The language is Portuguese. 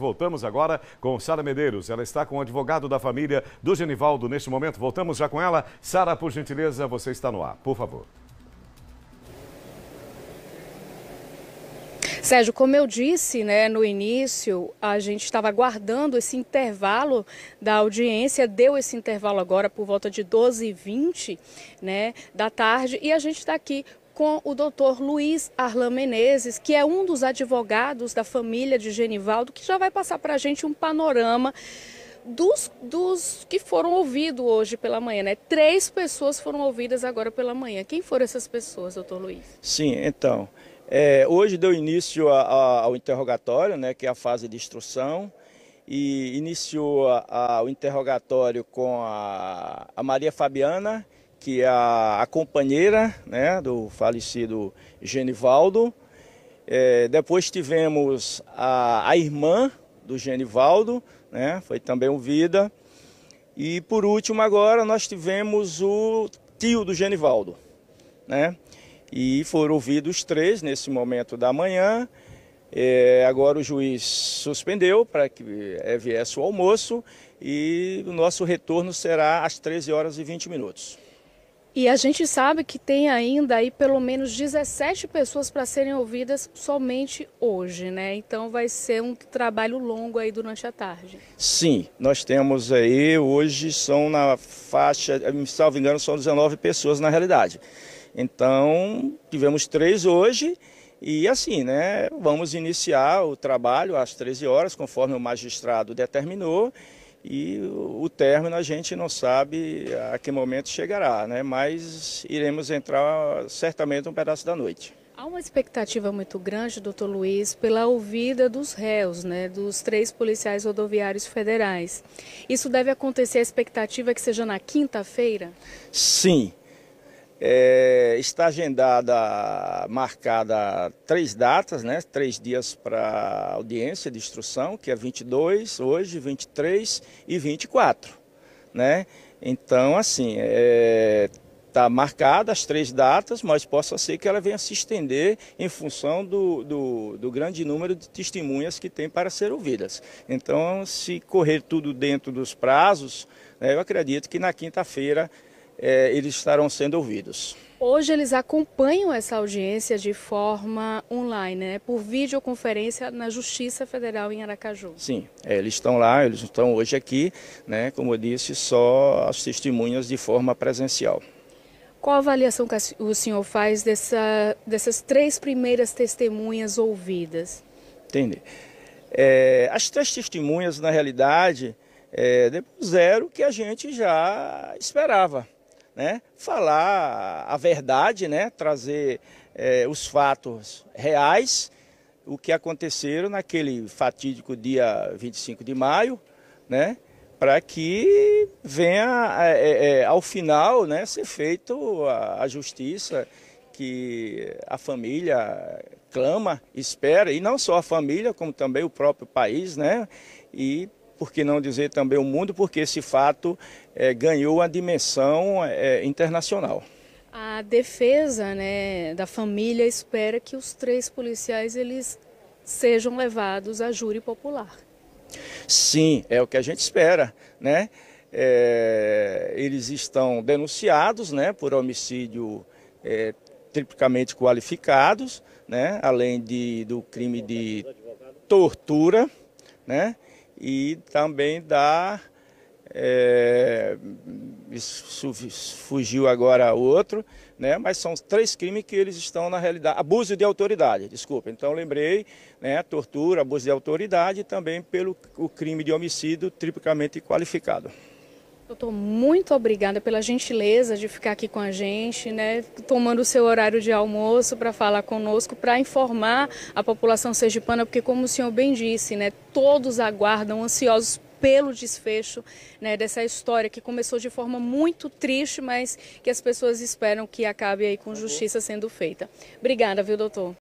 Voltamos agora com Sara Medeiros. Ela está com o advogado da família do Genivaldo neste momento. Voltamos já com ela. Sara, por gentileza, você está no ar, por favor. Sérgio, como eu disse né, no início, a gente estava aguardando esse intervalo da audiência, deu esse intervalo agora por volta de 12h20 né, da tarde, e a gente está aqui com o doutor Luiz Arlan Menezes, que é um dos advogados da família de Genivaldo, que já vai passar para a gente um panorama dos, dos, que foram ouvidos hoje pela manhã, né? Três pessoas foram ouvidas agora pela manhã. Quem foram essas pessoas, doutor Luiz? Sim, então. É, hoje deu início a, a, ao interrogatório, né, que é a fase de instrução, e iniciou a, o interrogatório com a Maria Fabiana que a, a companheira né, do falecido Genivaldo, é, depois tivemos a, a, irmã do Genivaldo, né, foi também ouvida, e por último agora nós tivemos o tio do Genivaldo, né, e foram ouvidos três nesse momento da manhã, é, agora o juiz suspendeu para que é, viesse o almoço e o nosso retorno será às 13 horas e 20 minutos. E a gente sabe que tem ainda aí pelo menos 17 pessoas para serem ouvidas somente hoje, né? Então vai ser um trabalho longo aí durante a tarde. Sim, nós temos aí, hoje são na faixa, me engano, são 19 pessoas na realidade. Então, tivemos três hoje e assim, né? Vamos iniciar o trabalho às 13 horas, conforme o magistrado determinou e o término a gente não sabe a que momento chegará, né? mas iremos entrar certamente um pedaço da noite. Há uma expectativa muito grande, doutor Luiz, pela ouvida dos réus, né, dos três policiais rodoviários federais. Isso deve acontecer, a expectativa é que seja na quinta-feira? Sim, é, está agendada, marcada três datas, né? três dias para audiência de instrução, que é 22, hoje, 23 e 24. Né? Então, assim, está é, tá marcada as três datas, mas possa ser que ela venha se estender em função do, do, do grande número de testemunhas que tem para ser ouvidas. Então, se correr tudo dentro dos prazos, né, eu acredito que na quinta-feira é, eles estarão sendo ouvidos. Hoje eles acompanham essa audiência de forma online, né? por videoconferência na Justiça Federal em Aracaju. Sim, é, eles estão lá, eles estão hoje aqui, né? como eu disse, só as testemunhas de forma presencial. Qual a avaliação que o senhor faz dessa, dessas três primeiras testemunhas ouvidas? Entende? É, as três testemunhas, na realidade, é, zero que a gente já esperava né, falar a verdade, né, trazer é, os fatos reais, o que aconteceram naquele fatídico dia 25 de maio, né, para que venha é, é, é ao final né, ser feita a, a justiça que a família clama, espera, e não só a família, como também o próprio país, né? E por que não dizer também o mundo, porque esse fato é, ganhou a dimensão é, internacional. A defesa né, da família espera que os três policiais eles sejam levados a júri popular. Sim, é o que a gente espera, né? É, eles estão denunciados, né, por homicídio é, triplicamente qualificados, né, além de, do crime de tortura, né? e também da. É, fugiu agora outro, né? mas são três crimes que eles estão na realidade. Abuso de autoridade, desculpa. Então lembrei, né? tortura, abuso de autoridade e também pelo o crime de homicídio triplicamente qualificado. Doutor, muito obrigada pela gentileza de ficar aqui com a gente, né, tomando o seu horário de almoço para falar conosco, para informar a população sergipana, porque como o senhor bem disse, né, todos aguardam ansiosos pelo desfecho né, dessa história que começou de forma muito triste, mas que as pessoas esperam que acabe aí com tá justiça sendo feita. Obrigada, viu, doutor?